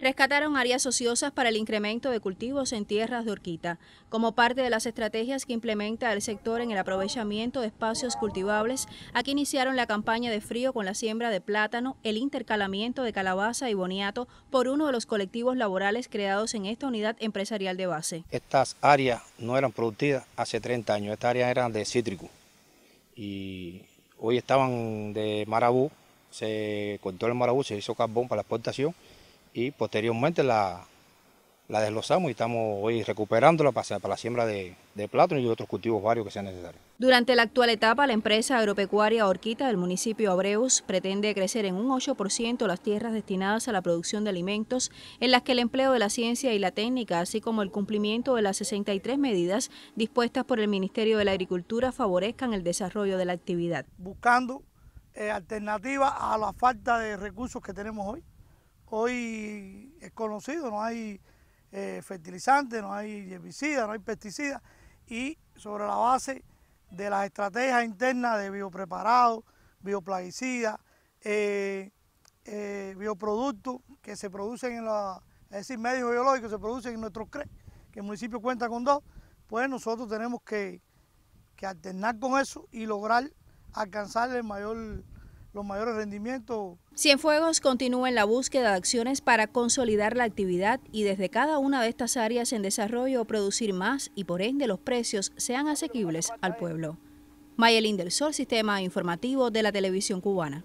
rescataron áreas ociosas para el incremento de cultivos en tierras de Orquita. como parte de las estrategias que implementa el sector en el aprovechamiento de espacios cultivables. Aquí iniciaron la campaña de frío con la siembra de plátano, el intercalamiento de calabaza y boniato por uno de los colectivos laborales creados en esta unidad empresarial de base. Estas áreas no eran productivas hace 30 años, estas áreas eran de cítrico y hoy estaban de marabú, se cortó el marabú, se hizo carbón para la exportación y posteriormente la, la desglosamos y estamos hoy recuperándola para, para la siembra de, plátano y otros cultivos varios que sean necesarios. Durante la actual etapa, la empresa agropecuaria Orquita del municipio Abreus pretende crecer en un 8% las tierras destinadas a la producción de alimentos, en las que el empleo de la ciencia y la técnica, así como el cumplimiento de las 63 medidas dispuestas por el Ministerio de la Agricultura, favorezcan el desarrollo de la actividad. Buscando eh, alternativas a la falta de recursos que tenemos hoy hoy es conocido, no hay eh, fertilizantes, no hay herbicidas, no hay pesticidas y sobre la base de las estrategias internas de biopreparados, bioplaguicidas, eh, eh, bioproductos que se producen en los es decir, medios biológicos se producen en nuestros CRE, que el municipio cuenta con dos, pues nosotros tenemos que, que alternar con eso y lograr alcanzar el mayor los mayores rendimientos. Cienfuegos continúa en la búsqueda de acciones para consolidar la actividad y desde cada una de estas áreas en desarrollo producir más y por ende los precios sean asequibles al pueblo. Mayelín del Sol, Sistema Informativo de la Televisión Cubana.